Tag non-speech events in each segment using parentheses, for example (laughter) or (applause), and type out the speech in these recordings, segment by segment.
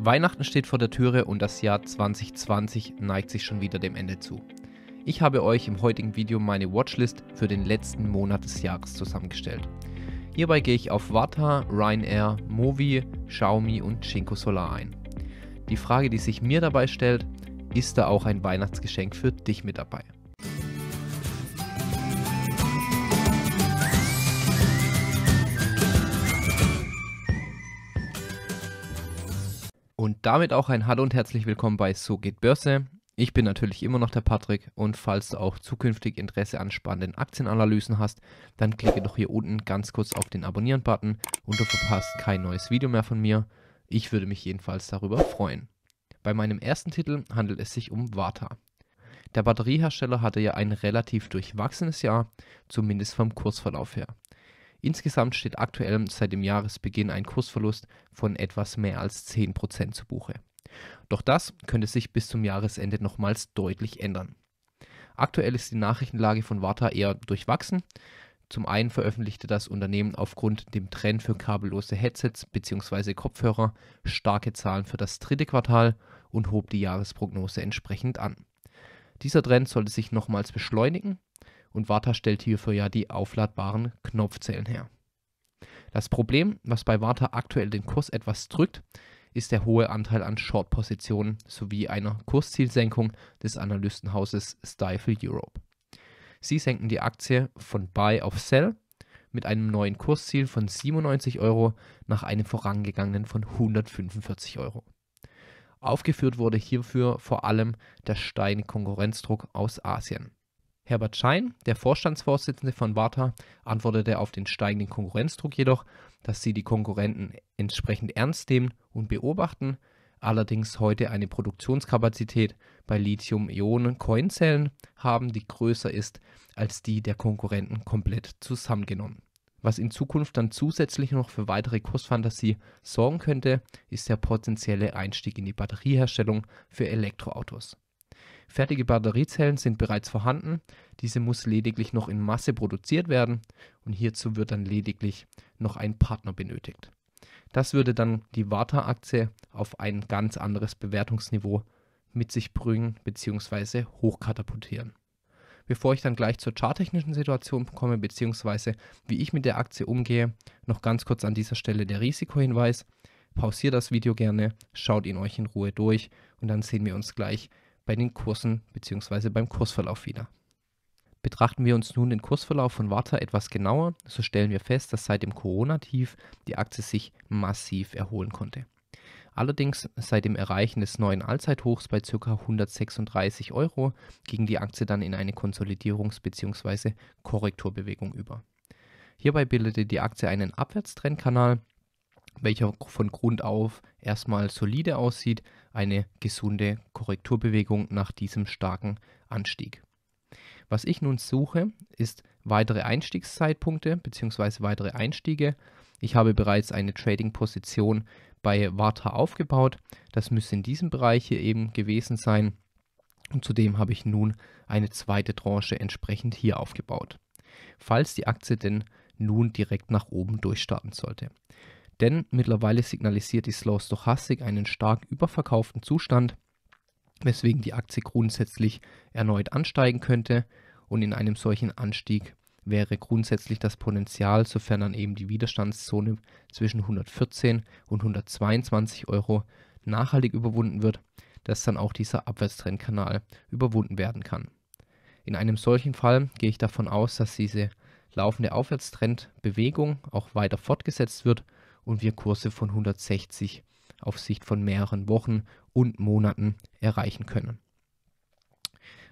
Weihnachten steht vor der Türe und das Jahr 2020 neigt sich schon wieder dem Ende zu. Ich habe euch im heutigen Video meine Watchlist für den letzten Monat des Jahres zusammengestellt. Hierbei gehe ich auf Warta, Ryanair, Movi, Xiaomi und Cinco Solar ein. Die Frage, die sich mir dabei stellt, ist da auch ein Weihnachtsgeschenk für dich mit dabei? Und damit auch ein Hallo und herzlich willkommen bei So geht Börse. Ich bin natürlich immer noch der Patrick und falls du auch zukünftig Interesse an spannenden Aktienanalysen hast, dann klicke doch hier unten ganz kurz auf den Abonnieren-Button und du verpasst kein neues Video mehr von mir. Ich würde mich jedenfalls darüber freuen. Bei meinem ersten Titel handelt es sich um Vata. Der Batteriehersteller hatte ja ein relativ durchwachsenes Jahr, zumindest vom Kursverlauf her. Insgesamt steht aktuell seit dem Jahresbeginn ein Kursverlust von etwas mehr als 10 zu Buche. Doch das könnte sich bis zum Jahresende nochmals deutlich ändern. Aktuell ist die Nachrichtenlage von Warta eher durchwachsen. Zum einen veröffentlichte das Unternehmen aufgrund dem Trend für kabellose Headsets bzw. Kopfhörer starke Zahlen für das dritte Quartal und hob die Jahresprognose entsprechend an. Dieser Trend sollte sich nochmals beschleunigen und Warta stellt hierfür ja die aufladbaren Knopfzellen her. Das Problem, was bei Warta aktuell den Kurs etwas drückt, ist der hohe Anteil an Short-Positionen sowie einer Kurszielsenkung des Analystenhauses Stifle Europe. Sie senken die Aktie von Buy auf Sell mit einem neuen Kursziel von 97 Euro nach einem vorangegangenen von 145 Euro. Aufgeführt wurde hierfür vor allem der steine Konkurrenzdruck aus Asien. Herbert Schein, der Vorstandsvorsitzende von Warta, antwortete auf den steigenden Konkurrenzdruck jedoch, dass sie die Konkurrenten entsprechend ernst nehmen und beobachten, allerdings heute eine Produktionskapazität bei Lithium-Ionen-Coinzellen haben, die größer ist als die der Konkurrenten komplett zusammengenommen. Was in Zukunft dann zusätzlich noch für weitere Kursfantasie sorgen könnte, ist der potenzielle Einstieg in die Batterieherstellung für Elektroautos. Fertige Batteriezellen sind bereits vorhanden, diese muss lediglich noch in Masse produziert werden und hierzu wird dann lediglich noch ein Partner benötigt. Das würde dann die Warta-Aktie auf ein ganz anderes Bewertungsniveau mit sich bringen bzw. hochkatapultieren. Bevor ich dann gleich zur charttechnischen Situation komme bzw. wie ich mit der Aktie umgehe, noch ganz kurz an dieser Stelle der Risikohinweis. Pausiert das Video gerne, schaut ihn euch in Ruhe durch und dann sehen wir uns gleich bei den Kursen bzw. beim Kursverlauf wieder. Betrachten wir uns nun den Kursverlauf von Warta etwas genauer, so stellen wir fest, dass seit dem Corona-Tief die Aktie sich massiv erholen konnte. Allerdings seit dem Erreichen des neuen Allzeithochs bei ca. 136 Euro ging die Aktie dann in eine Konsolidierungs- bzw. Korrekturbewegung über. Hierbei bildete die Aktie einen Abwärtstrendkanal, welcher von Grund auf erstmal solide aussieht, eine gesunde Korrekturbewegung nach diesem starken Anstieg. Was ich nun suche, ist weitere Einstiegszeitpunkte bzw. weitere Einstiege. Ich habe bereits eine Trading-Position bei Warta aufgebaut. Das müsste in diesem Bereich hier eben gewesen sein. Und zudem habe ich nun eine zweite Tranche entsprechend hier aufgebaut. Falls die Aktie denn nun direkt nach oben durchstarten sollte denn mittlerweile signalisiert die Slow Stochastic einen stark überverkauften Zustand, weswegen die Aktie grundsätzlich erneut ansteigen könnte und in einem solchen Anstieg wäre grundsätzlich das Potenzial, sofern dann eben die Widerstandszone zwischen 114 und 122 Euro nachhaltig überwunden wird, dass dann auch dieser Abwärtstrendkanal überwunden werden kann. In einem solchen Fall gehe ich davon aus, dass diese laufende Aufwärtstrendbewegung auch weiter fortgesetzt wird und wir Kurse von 160 auf Sicht von mehreren Wochen und Monaten erreichen können.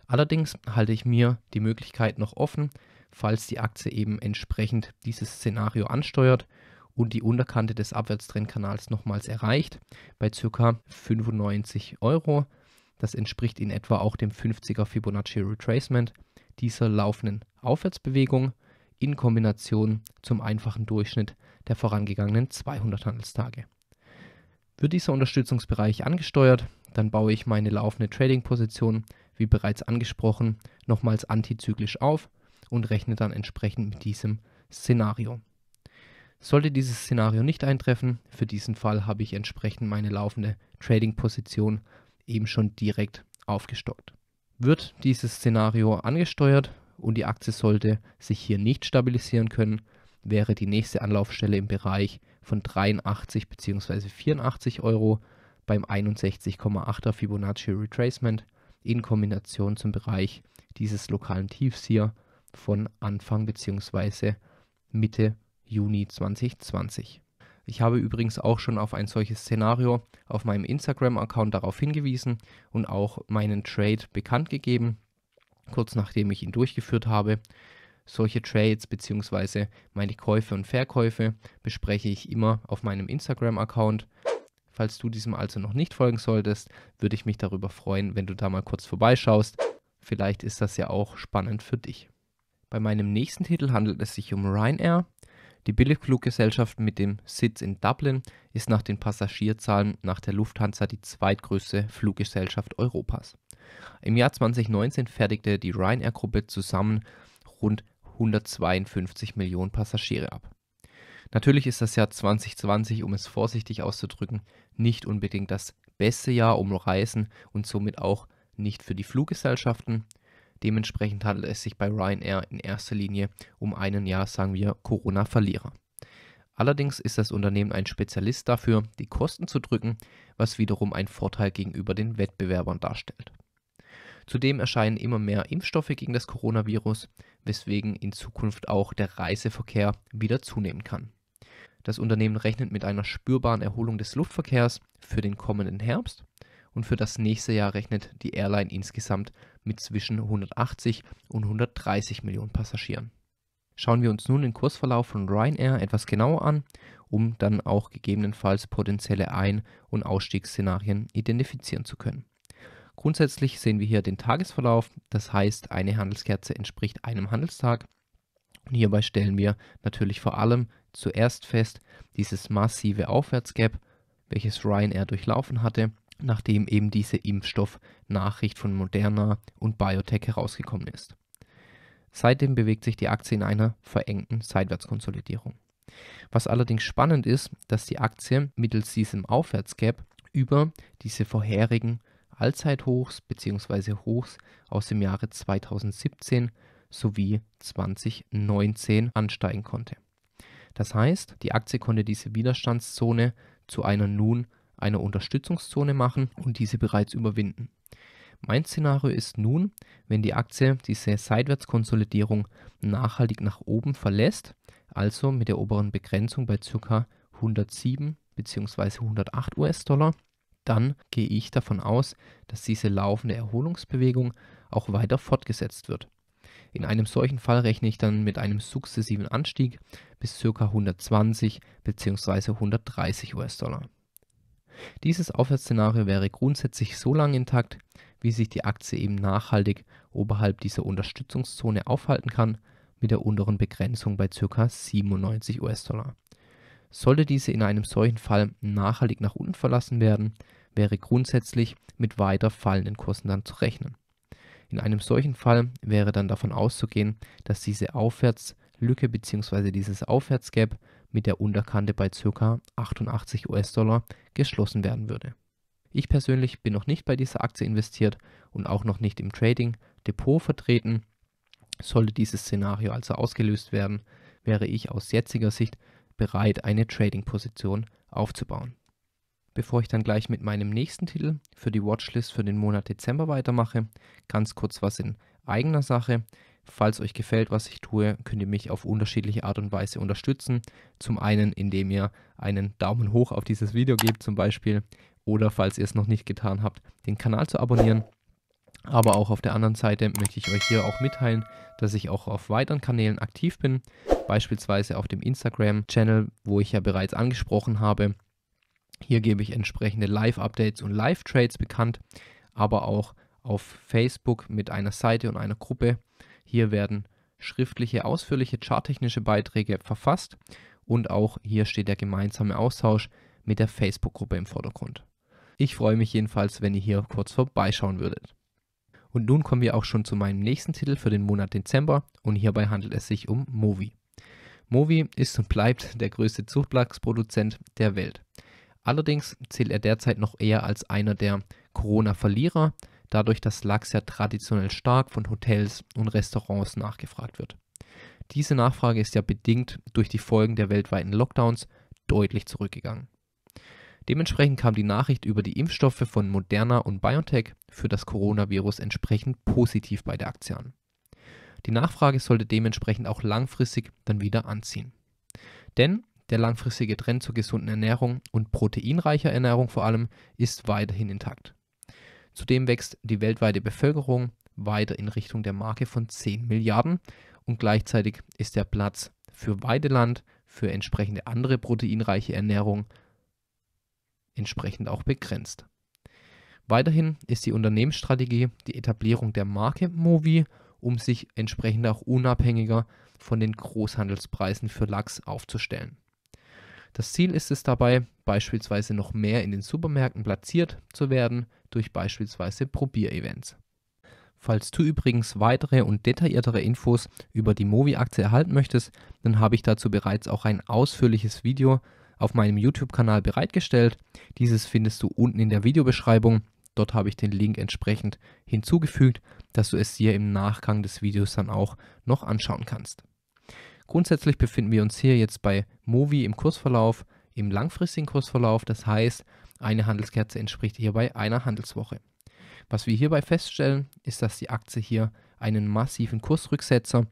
Allerdings halte ich mir die Möglichkeit noch offen, falls die Aktie eben entsprechend dieses Szenario ansteuert und die Unterkante des Abwärtstrendkanals nochmals erreicht bei ca. 95 Euro. Das entspricht in etwa auch dem 50er Fibonacci Retracement dieser laufenden Aufwärtsbewegung in Kombination zum einfachen Durchschnitt der vorangegangenen 200 Handelstage. Wird dieser Unterstützungsbereich angesteuert, dann baue ich meine laufende Trading-Position, wie bereits angesprochen, nochmals antizyklisch auf und rechne dann entsprechend mit diesem Szenario. Sollte dieses Szenario nicht eintreffen, für diesen Fall habe ich entsprechend meine laufende Trading-Position eben schon direkt aufgestockt. Wird dieses Szenario angesteuert und die Aktie sollte sich hier nicht stabilisieren können, wäre die nächste Anlaufstelle im Bereich von 83 bzw. 84 Euro beim 61,8er Fibonacci Retracement in Kombination zum Bereich dieses lokalen Tiefs hier von Anfang bzw. Mitte Juni 2020. Ich habe übrigens auch schon auf ein solches Szenario auf meinem Instagram-Account darauf hingewiesen und auch meinen Trade bekannt gegeben, kurz nachdem ich ihn durchgeführt habe. Solche Trades bzw. meine Käufe und Verkäufe bespreche ich immer auf meinem Instagram-Account. Falls du diesem also noch nicht folgen solltest, würde ich mich darüber freuen, wenn du da mal kurz vorbeischaust. Vielleicht ist das ja auch spannend für dich. Bei meinem nächsten Titel handelt es sich um Ryanair. Die Billigfluggesellschaft mit dem Sitz in Dublin ist nach den Passagierzahlen nach der Lufthansa die zweitgrößte Fluggesellschaft Europas. Im Jahr 2019 fertigte die Ryanair-Gruppe zusammen rund 152 Millionen Passagiere ab. Natürlich ist das Jahr 2020, um es vorsichtig auszudrücken, nicht unbedingt das beste Jahr um Reisen und somit auch nicht für die Fluggesellschaften. Dementsprechend handelt es sich bei Ryanair in erster Linie um einen, Jahr, sagen wir, Corona-Verlierer. Allerdings ist das Unternehmen ein Spezialist dafür, die Kosten zu drücken, was wiederum einen Vorteil gegenüber den Wettbewerbern darstellt. Zudem erscheinen immer mehr Impfstoffe gegen das Coronavirus, weswegen in Zukunft auch der Reiseverkehr wieder zunehmen kann. Das Unternehmen rechnet mit einer spürbaren Erholung des Luftverkehrs für den kommenden Herbst und für das nächste Jahr rechnet die Airline insgesamt mit zwischen 180 und 130 Millionen Passagieren. Schauen wir uns nun den Kursverlauf von Ryanair etwas genauer an, um dann auch gegebenenfalls potenzielle Ein- und Ausstiegsszenarien identifizieren zu können. Grundsätzlich sehen wir hier den Tagesverlauf, das heißt eine Handelskerze entspricht einem Handelstag. Und hierbei stellen wir natürlich vor allem zuerst fest dieses massive Aufwärtsgap, welches Ryanair durchlaufen hatte, nachdem eben diese Impfstoffnachricht von Moderna und BioTech herausgekommen ist. Seitdem bewegt sich die Aktie in einer verengten Seitwärtskonsolidierung. Was allerdings spannend ist, dass die Aktie mittels diesem Aufwärtsgap über diese vorherigen Allzeithochs bzw. Hochs aus dem Jahre 2017 sowie 2019 ansteigen konnte. Das heißt, die Aktie konnte diese Widerstandszone zu einer nun einer Unterstützungszone machen und diese bereits überwinden. Mein Szenario ist nun, wenn die Aktie diese Seitwärtskonsolidierung nachhaltig nach oben verlässt, also mit der oberen Begrenzung bei ca. 107 bzw. 108 US-Dollar dann gehe ich davon aus, dass diese laufende Erholungsbewegung auch weiter fortgesetzt wird. In einem solchen Fall rechne ich dann mit einem sukzessiven Anstieg bis ca. 120 bzw. 130 US-Dollar. Dieses Aufwärtsszenario wäre grundsätzlich so lange intakt, wie sich die Aktie eben nachhaltig oberhalb dieser Unterstützungszone aufhalten kann, mit der unteren Begrenzung bei ca. 97 US-Dollar. Sollte diese in einem solchen Fall nachhaltig nach unten verlassen werden, wäre grundsätzlich mit weiter fallenden Kursen dann zu rechnen. In einem solchen Fall wäre dann davon auszugehen, dass diese Aufwärtslücke bzw. dieses Aufwärtsgap mit der Unterkante bei ca. 88 US-Dollar geschlossen werden würde. Ich persönlich bin noch nicht bei dieser Aktie investiert und auch noch nicht im Trading Depot vertreten. Sollte dieses Szenario also ausgelöst werden, wäre ich aus jetziger Sicht bereit, eine Trading-Position aufzubauen. Bevor ich dann gleich mit meinem nächsten Titel für die Watchlist für den Monat Dezember weitermache, ganz kurz was in eigener Sache. Falls euch gefällt, was ich tue, könnt ihr mich auf unterschiedliche Art und Weise unterstützen. Zum einen, indem ihr einen Daumen hoch auf dieses Video gebt zum Beispiel. Oder falls ihr es noch nicht getan habt, den Kanal zu abonnieren. Aber auch auf der anderen Seite möchte ich euch hier auch mitteilen, dass ich auch auf weiteren Kanälen aktiv bin, beispielsweise auf dem Instagram-Channel, wo ich ja bereits angesprochen habe. Hier gebe ich entsprechende Live-Updates und Live-Trades bekannt, aber auch auf Facebook mit einer Seite und einer Gruppe. Hier werden schriftliche, ausführliche charttechnische Beiträge verfasst und auch hier steht der gemeinsame Austausch mit der Facebook-Gruppe im Vordergrund. Ich freue mich jedenfalls, wenn ihr hier kurz vorbeischauen würdet. Und nun kommen wir auch schon zu meinem nächsten Titel für den Monat Dezember und hierbei handelt es sich um Movi. Movi ist und bleibt der größte zuchtplugs der Welt. Allerdings zählt er derzeit noch eher als einer der Corona-Verlierer, dadurch, dass Lachs ja traditionell stark von Hotels und Restaurants nachgefragt wird. Diese Nachfrage ist ja bedingt durch die Folgen der weltweiten Lockdowns deutlich zurückgegangen. Dementsprechend kam die Nachricht über die Impfstoffe von Moderna und BioNTech für das Coronavirus entsprechend positiv bei der Aktie an. Die Nachfrage sollte dementsprechend auch langfristig dann wieder anziehen. Denn der langfristige Trend zur gesunden Ernährung und proteinreicher Ernährung vor allem ist weiterhin intakt. Zudem wächst die weltweite Bevölkerung weiter in Richtung der Marke von 10 Milliarden und gleichzeitig ist der Platz für Weideland, für entsprechende andere proteinreiche Ernährung entsprechend auch begrenzt. Weiterhin ist die Unternehmensstrategie die Etablierung der Marke Movi, um sich entsprechend auch unabhängiger von den Großhandelspreisen für Lachs aufzustellen. Das Ziel ist es dabei, beispielsweise noch mehr in den Supermärkten platziert zu werden durch beispielsweise Probierevents. Falls du übrigens weitere und detailliertere Infos über die Movi-Aktie erhalten möchtest, dann habe ich dazu bereits auch ein ausführliches Video auf meinem YouTube-Kanal bereitgestellt. Dieses findest du unten in der Videobeschreibung. Dort habe ich den Link entsprechend hinzugefügt, dass du es dir im Nachgang des Videos dann auch noch anschauen kannst. Grundsätzlich befinden wir uns hier jetzt bei Movi im Kursverlauf, im langfristigen Kursverlauf. Das heißt, eine Handelskerze entspricht hierbei einer Handelswoche. Was wir hierbei feststellen, ist, dass die Aktie hier einen massiven Kursrücksetzer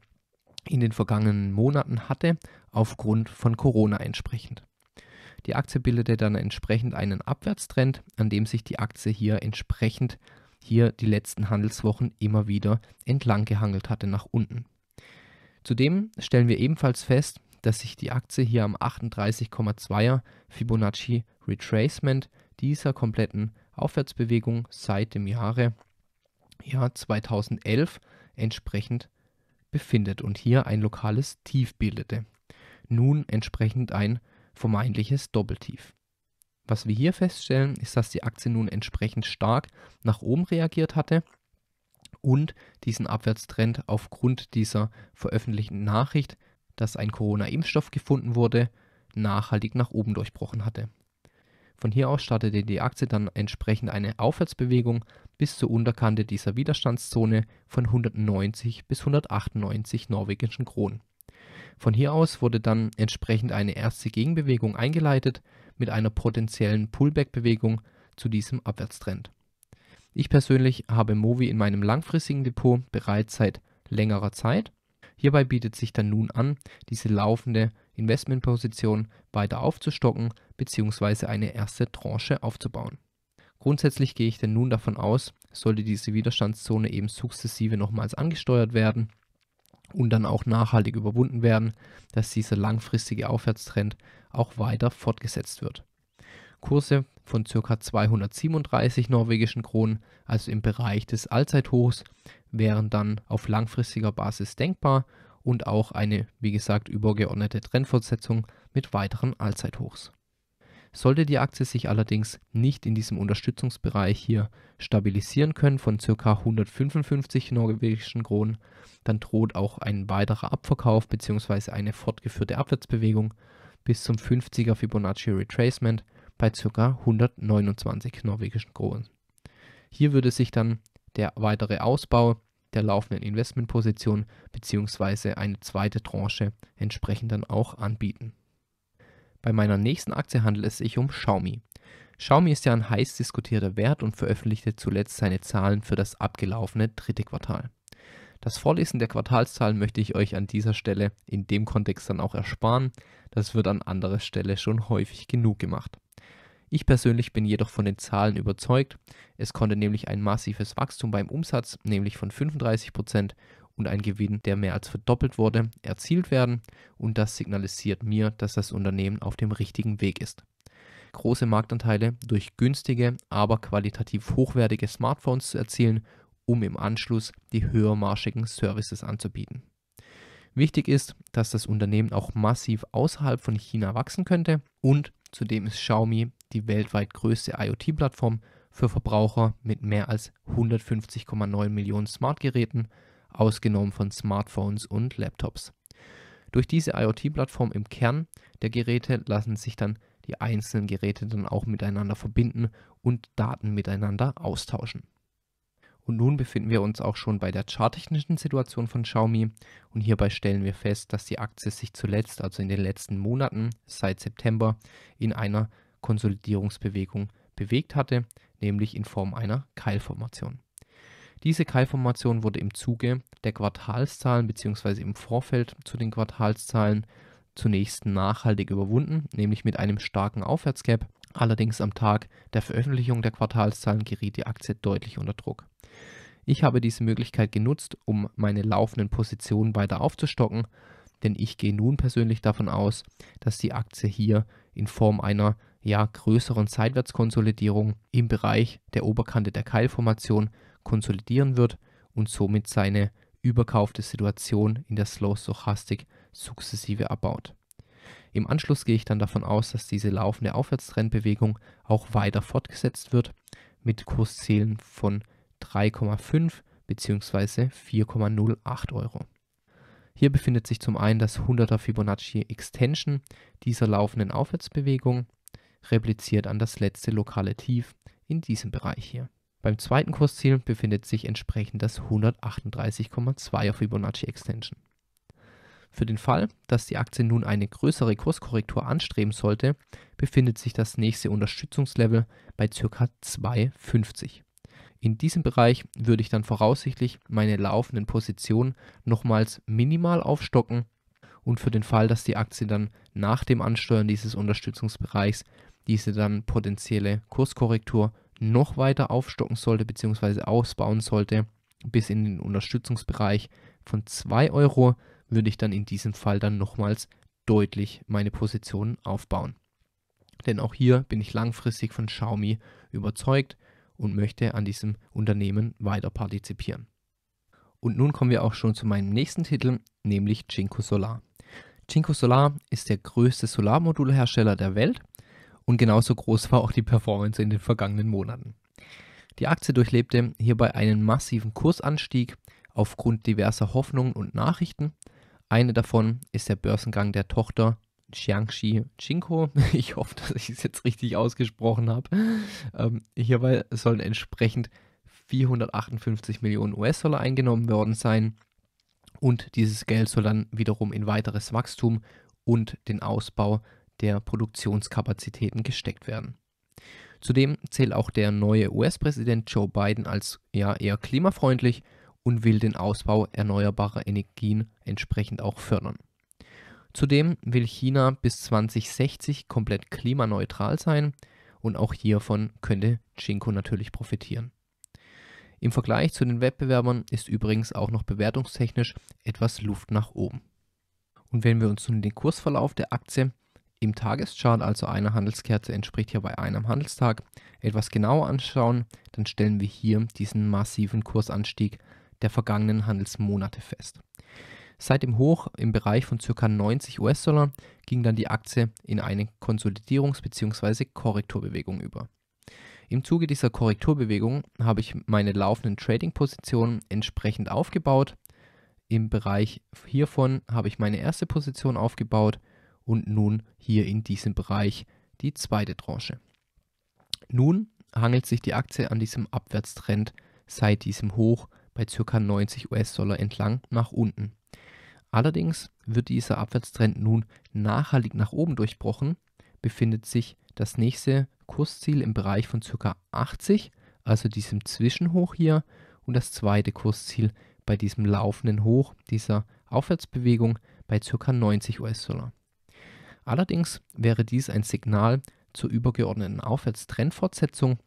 in den vergangenen Monaten hatte, aufgrund von Corona entsprechend. Die Aktie bildete dann entsprechend einen Abwärtstrend, an dem sich die Aktie hier entsprechend hier die letzten Handelswochen immer wieder entlang gehangelt hatte nach unten. Zudem stellen wir ebenfalls fest, dass sich die Aktie hier am 38,2er Fibonacci Retracement dieser kompletten Aufwärtsbewegung seit dem Jahre Jahr 2011 entsprechend befindet und hier ein lokales Tief bildete. Nun entsprechend ein vermeintliches Doppeltief. Was wir hier feststellen, ist, dass die Aktie nun entsprechend stark nach oben reagiert hatte und diesen Abwärtstrend aufgrund dieser veröffentlichten Nachricht, dass ein Corona-Impfstoff gefunden wurde, nachhaltig nach oben durchbrochen hatte. Von hier aus startete die Aktie dann entsprechend eine Aufwärtsbewegung bis zur Unterkante dieser Widerstandszone von 190 bis 198 norwegischen Kronen. Von hier aus wurde dann entsprechend eine erste Gegenbewegung eingeleitet mit einer potenziellen Pullback-Bewegung zu diesem Abwärtstrend. Ich persönlich habe Movi in meinem langfristigen Depot bereits seit längerer Zeit. Hierbei bietet sich dann nun an, diese laufende Investmentposition weiter aufzustocken bzw. eine erste Tranche aufzubauen. Grundsätzlich gehe ich denn nun davon aus, sollte diese Widerstandszone eben sukzessive nochmals angesteuert werden und dann auch nachhaltig überwunden werden, dass dieser langfristige Aufwärtstrend auch weiter fortgesetzt wird. Kurse von ca. 237 norwegischen Kronen, also im Bereich des Allzeithochs, wären dann auf langfristiger Basis denkbar und auch eine, wie gesagt, übergeordnete Trendfortsetzung mit weiteren Allzeithochs. Sollte die Aktie sich allerdings nicht in diesem Unterstützungsbereich hier stabilisieren können von ca. 155 norwegischen Kronen, dann droht auch ein weiterer Abverkauf bzw. eine fortgeführte Abwärtsbewegung bis zum 50er Fibonacci Retracement bei ca. 129 norwegischen Kronen. Hier würde sich dann der weitere Ausbau der laufenden Investmentposition bzw. eine zweite Tranche entsprechend dann auch anbieten. Bei meiner nächsten Aktie handelt es sich um Xiaomi. Xiaomi ist ja ein heiß diskutierter Wert und veröffentlichte zuletzt seine Zahlen für das abgelaufene dritte Quartal. Das Vorlesen der Quartalszahlen möchte ich euch an dieser Stelle in dem Kontext dann auch ersparen. Das wird an anderer Stelle schon häufig genug gemacht. Ich persönlich bin jedoch von den Zahlen überzeugt. Es konnte nämlich ein massives Wachstum beim Umsatz, nämlich von 35 Prozent und ein Gewinn, der mehr als verdoppelt wurde, erzielt werden und das signalisiert mir, dass das Unternehmen auf dem richtigen Weg ist. Große Marktanteile durch günstige, aber qualitativ hochwertige Smartphones zu erzielen um im Anschluss die höhermarschigen Services anzubieten. Wichtig ist, dass das Unternehmen auch massiv außerhalb von China wachsen könnte und zudem ist Xiaomi die weltweit größte IoT-Plattform für Verbraucher mit mehr als 150,9 Millionen Smart-Geräten, ausgenommen von Smartphones und Laptops. Durch diese IoT-Plattform im Kern der Geräte lassen sich dann die einzelnen Geräte dann auch miteinander verbinden und Daten miteinander austauschen. Und nun befinden wir uns auch schon bei der charttechnischen Situation von Xiaomi und hierbei stellen wir fest, dass die Aktie sich zuletzt, also in den letzten Monaten seit September, in einer Konsolidierungsbewegung bewegt hatte, nämlich in Form einer Keilformation. Diese Keilformation wurde im Zuge der Quartalszahlen bzw. im Vorfeld zu den Quartalszahlen zunächst nachhaltig überwunden, nämlich mit einem starken Aufwärtsgap Allerdings am Tag der Veröffentlichung der Quartalszahlen geriet die Aktie deutlich unter Druck. Ich habe diese Möglichkeit genutzt, um meine laufenden Positionen weiter aufzustocken, denn ich gehe nun persönlich davon aus, dass die Aktie hier in Form einer ja größeren Seitwärtskonsolidierung im Bereich der Oberkante der Keilformation konsolidieren wird und somit seine überkaufte Situation in der Slow Stochastik sukzessive abbaut. Im Anschluss gehe ich dann davon aus, dass diese laufende Aufwärtstrendbewegung auch weiter fortgesetzt wird mit Kurszielen von 3,5 bzw. 4,08 Euro. Hier befindet sich zum einen das 100er Fibonacci Extension dieser laufenden Aufwärtsbewegung, repliziert an das letzte lokale Tief in diesem Bereich hier. Beim zweiten Kursziel befindet sich entsprechend das 138,2er Fibonacci Extension. Für den Fall, dass die Aktie nun eine größere Kurskorrektur anstreben sollte, befindet sich das nächste Unterstützungslevel bei ca. 2,50. In diesem Bereich würde ich dann voraussichtlich meine laufenden Positionen nochmals minimal aufstocken und für den Fall, dass die Aktie dann nach dem Ansteuern dieses Unterstützungsbereichs diese dann potenzielle Kurskorrektur noch weiter aufstocken sollte bzw. ausbauen sollte bis in den Unterstützungsbereich von 2 Euro würde ich dann in diesem Fall dann nochmals deutlich meine Positionen aufbauen. Denn auch hier bin ich langfristig von Xiaomi überzeugt und möchte an diesem Unternehmen weiter partizipieren. Und nun kommen wir auch schon zu meinem nächsten Titel, nämlich Jinko Solar. Jinko Solar ist der größte Solarmodulhersteller der Welt und genauso groß war auch die Performance in den vergangenen Monaten. Die Aktie durchlebte hierbei einen massiven Kursanstieg aufgrund diverser Hoffnungen und Nachrichten eine davon ist der Börsengang der Tochter Xiangxi Jinko. (laughs) Ich hoffe, dass ich es jetzt richtig ausgesprochen habe. Ähm, hierbei sollen entsprechend 458 Millionen US-Dollar eingenommen worden sein. Und dieses Geld soll dann wiederum in weiteres Wachstum und den Ausbau der Produktionskapazitäten gesteckt werden. Zudem zählt auch der neue US-Präsident Joe Biden als ja, eher klimafreundlich und will den Ausbau erneuerbarer Energien entsprechend auch fördern. Zudem will China bis 2060 komplett klimaneutral sein und auch hiervon könnte Jinko natürlich profitieren. Im Vergleich zu den Wettbewerbern ist übrigens auch noch bewertungstechnisch etwas Luft nach oben. Und wenn wir uns nun den Kursverlauf der Aktie im Tageschart, also einer Handelskerze entspricht hier bei einem Handelstag, etwas genauer anschauen, dann stellen wir hier diesen massiven Kursanstieg der vergangenen Handelsmonate fest. Seit dem Hoch im Bereich von ca. 90 US-Dollar ging dann die Aktie in eine Konsolidierungs- bzw. Korrekturbewegung über. Im Zuge dieser Korrekturbewegung habe ich meine laufenden Trading-Positionen entsprechend aufgebaut. Im Bereich hiervon habe ich meine erste Position aufgebaut und nun hier in diesem Bereich die zweite Tranche. Nun hangelt sich die Aktie an diesem Abwärtstrend seit diesem Hoch bei ca. 90 US-Dollar entlang nach unten. Allerdings wird dieser Abwärtstrend nun nachhaltig nach oben durchbrochen, befindet sich das nächste Kursziel im Bereich von ca. 80, also diesem Zwischenhoch hier, und das zweite Kursziel bei diesem laufenden Hoch dieser Aufwärtsbewegung bei ca. 90 US-Dollar. Allerdings wäre dies ein Signal zur übergeordneten Aufwärtstrendfortsetzung,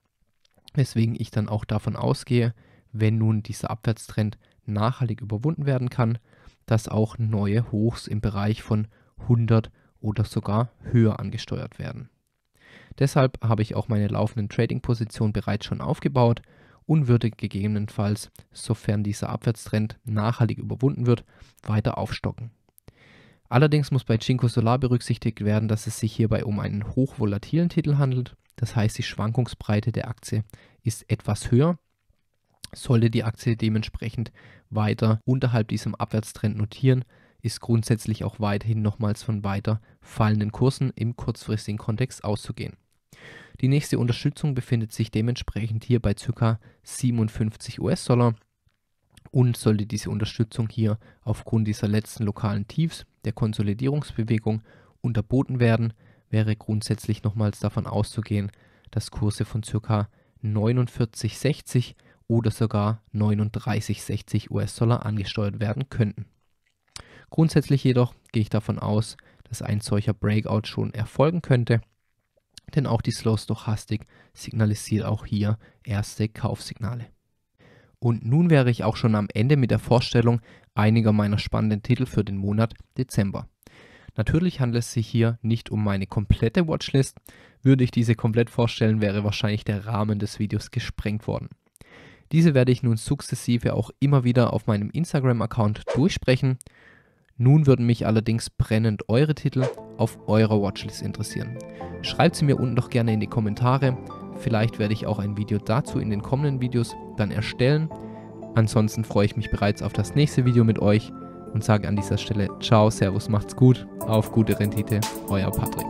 weswegen ich dann auch davon ausgehe, wenn nun dieser Abwärtstrend nachhaltig überwunden werden kann, dass auch neue Hochs im Bereich von 100 oder sogar höher angesteuert werden. Deshalb habe ich auch meine laufenden Trading-Positionen bereits schon aufgebaut und würde gegebenenfalls, sofern dieser Abwärtstrend nachhaltig überwunden wird, weiter aufstocken. Allerdings muss bei Cinco Solar berücksichtigt werden, dass es sich hierbei um einen hochvolatilen Titel handelt. Das heißt, die Schwankungsbreite der Aktie ist etwas höher sollte die Aktie dementsprechend weiter unterhalb diesem Abwärtstrend notieren, ist grundsätzlich auch weiterhin nochmals von weiter fallenden Kursen im kurzfristigen Kontext auszugehen. Die nächste Unterstützung befindet sich dementsprechend hier bei ca. 57 US-Dollar und sollte diese Unterstützung hier aufgrund dieser letzten lokalen Tiefs der Konsolidierungsbewegung unterboten werden, wäre grundsätzlich nochmals davon auszugehen, dass Kurse von ca. 49,60 oder sogar 39,60 US-Dollar angesteuert werden könnten. Grundsätzlich jedoch gehe ich davon aus, dass ein solcher Breakout schon erfolgen könnte, denn auch die Slow Stochastik signalisiert auch hier erste Kaufsignale. Und nun wäre ich auch schon am Ende mit der Vorstellung einiger meiner spannenden Titel für den Monat Dezember. Natürlich handelt es sich hier nicht um meine komplette Watchlist. Würde ich diese komplett vorstellen, wäre wahrscheinlich der Rahmen des Videos gesprengt worden. Diese werde ich nun sukzessive auch immer wieder auf meinem Instagram-Account durchsprechen. Nun würden mich allerdings brennend eure Titel auf eurer Watchlist interessieren. Schreibt sie mir unten doch gerne in die Kommentare. Vielleicht werde ich auch ein Video dazu in den kommenden Videos dann erstellen. Ansonsten freue ich mich bereits auf das nächste Video mit euch und sage an dieser Stelle Ciao, Servus, macht's gut, auf gute Rendite, euer Patrick.